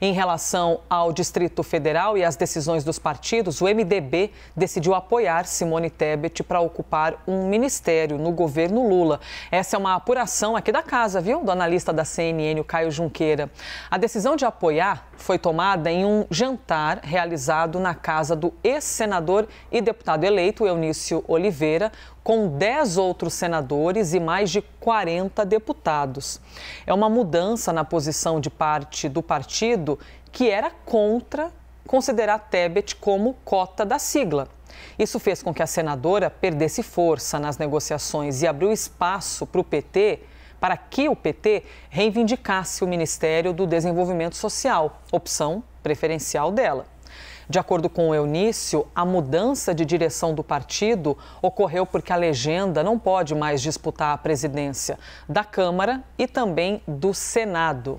Em relação ao Distrito Federal e às decisões dos partidos, o MDB decidiu apoiar Simone Tebet para ocupar um ministério no governo Lula. Essa é uma apuração aqui da casa, viu, do analista da CNN, o Caio Junqueira. A decisão de apoiar foi tomada em um jantar realizado na casa do ex-senador e deputado eleito Eunício Oliveira com 10 outros senadores e mais de 40 deputados. É uma mudança na posição de parte do partido que era contra considerar Tebet como cota da sigla. Isso fez com que a senadora perdesse força nas negociações e abriu espaço para o PT para que o PT reivindicasse o Ministério do Desenvolvimento Social, opção preferencial dela. De acordo com Eunício, a mudança de direção do partido ocorreu porque a legenda não pode mais disputar a presidência da Câmara e também do Senado.